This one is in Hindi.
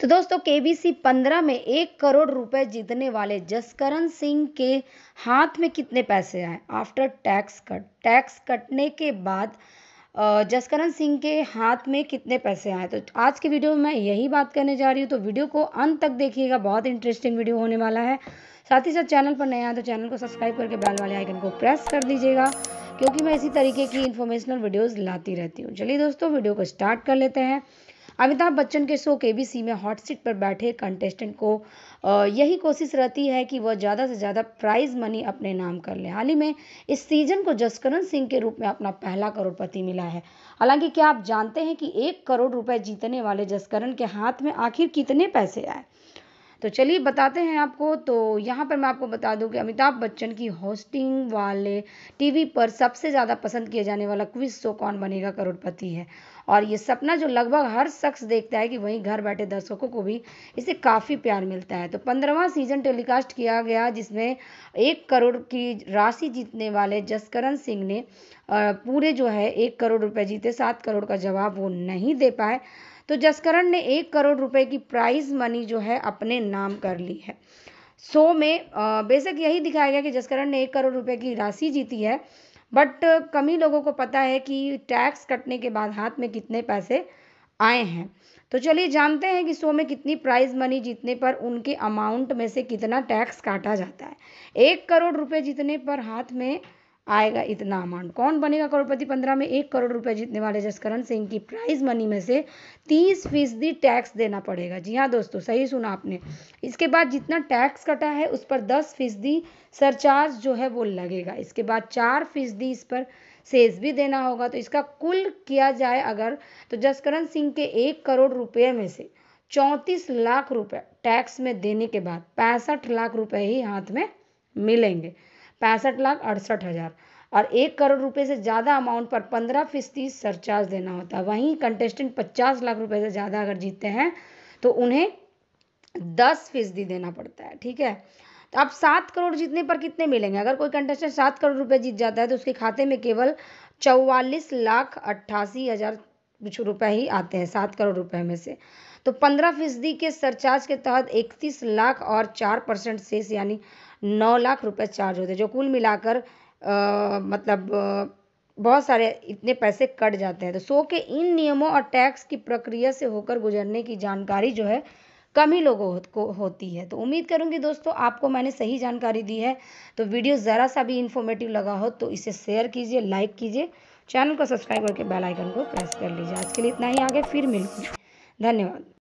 तो दोस्तों के बी सी पंद्रह में एक करोड़ रुपए जीतने वाले जसकरण सिंह के हाथ में कितने पैसे आए आफ्टर टैक्स कट टैक्स कटने के बाद जसकरण सिंह के हाथ में कितने पैसे आए तो आज के वीडियो में मैं यही बात करने जा रही हूँ तो वीडियो को अंत तक देखिएगा बहुत इंटरेस्टिंग वीडियो होने वाला है साथ ही साथ चैनल पर नया आए तो चैनल को सब्सक्राइब करके बैल वाले आइकन को प्रेस कर दीजिएगा क्योंकि मैं इसी तरीके की इन्फॉर्मेशनल वीडियोज़ लाती रहती हूँ चलिए दोस्तों वीडियो को स्टार्ट कर लेते हैं अमिताभ बच्चन के शो के बी सी में हॉट सीट पर बैठे कंटेस्टेंट को यही कोशिश रहती है कि वह ज़्यादा से ज़्यादा प्राइज मनी अपने नाम कर लें हाल ही में इस सीजन को जसकरण सिंह के रूप में अपना पहला करोड़पति मिला है हालांकि क्या आप जानते हैं कि एक करोड़ रुपए जीतने वाले जसकरण के हाथ में आखिर कितने पैसे आए तो चलिए बताते हैं आपको तो यहाँ पर मैं आपको बता दूँ कि अमिताभ बच्चन की होस्टिंग वाले टीवी पर सबसे ज़्यादा पसंद किया जाने वाला क्विज शो कौन बनेगा करोड़पति है और ये सपना जो लगभग हर शख्स देखता है कि वहीं घर बैठे दर्शकों को भी इसे काफ़ी प्यार मिलता है तो पंद्रहवा सीजन टेलीकास्ट किया गया जिसमें एक करोड़ की राशि जीतने वाले जसकरण सिंह ने पूरे जो है एक करोड़ रुपये जीते सात करोड़ का जवाब वो नहीं दे पाए तो जसकरण ने एक करोड़ रुपए की प्राइज मनी जो है अपने नाम कर ली है सो so में बेशक यही दिखाया गया कि जसकरण ने एक करोड़ रुपए की राशि जीती है बट कमी लोगों को पता है कि टैक्स कटने के बाद हाथ में कितने पैसे आए हैं तो चलिए जानते हैं कि सो में कितनी प्राइज मनी जीतने पर उनके अमाउंट में से कितना टैक्स काटा जाता है एक करोड़ रुपए जीतने पर हाथ में आएगा इतना अमाउंट कौन बनेगा करोड़पति पंद्रह में एक करोड़ रुपए जीतने वाले जसकरण सिंह की प्राइज मनी में से तीस फीसदी टैक्स देना पड़ेगा जी हाँ दोस्तों सही सुना आपने इसके बाद जितना टैक्स कटा है उस पर दस फीसदी सरचार्ज जो है वो लगेगा इसके बाद चार फीसदी इस पर सेस भी देना होगा तो इसका कुल किया जाए अगर तो जसकरण सिंह के एक करोड़ रुपये में से चौंतीस लाख रुपये टैक्स में देने के बाद पैंसठ लाख रुपये ही हाथ में मिलेंगे पैंसठ लाख अड़सठ हज़ार और एक करोड़ रुपए से ज़्यादा अमाउंट पर पंद्रह फीसदी सरचार्ज देना होता है वहीं कंटेस्टेंट पचास लाख रुपए से ज़्यादा अगर जीतते हैं तो उन्हें दस फीसदी देना पड़ता है ठीक है तो आप सात करोड़ जीतने पर कितने मिलेंगे अगर कोई कंटेस्टेंट सात करोड़ रुपए जीत जाता है तो उसके खाते में केवल चौवालीस लाख अट्ठासी हज़ार कुछ रुपए ही आते हैं सात करोड़ रुपए में से तो पंद्रह फीसदी के सरचार्ज के तहत इकतीस लाख और चार परसेंट शेष यानी नौ लाख रुपए चार्ज होते हैं जो कुल मिलाकर मतलब बहुत सारे इतने पैसे कट जाते हैं तो सो के इन नियमों और टैक्स की प्रक्रिया से होकर गुजरने की जानकारी जो है कम ही लोगों को होती है तो उम्मीद करूंगी दोस्तों आपको मैंने सही जानकारी दी है तो वीडियो ज़रा सा भी इन्फॉर्मेटिव लगा हो तो इसे शेयर कीजिए लाइक कीजिए चैनल को सब्सक्राइब करके बेल आइकन को प्रेस कर लीजिए आज के लिए इतना ही आगे फिर मिलूंगी धन्यवाद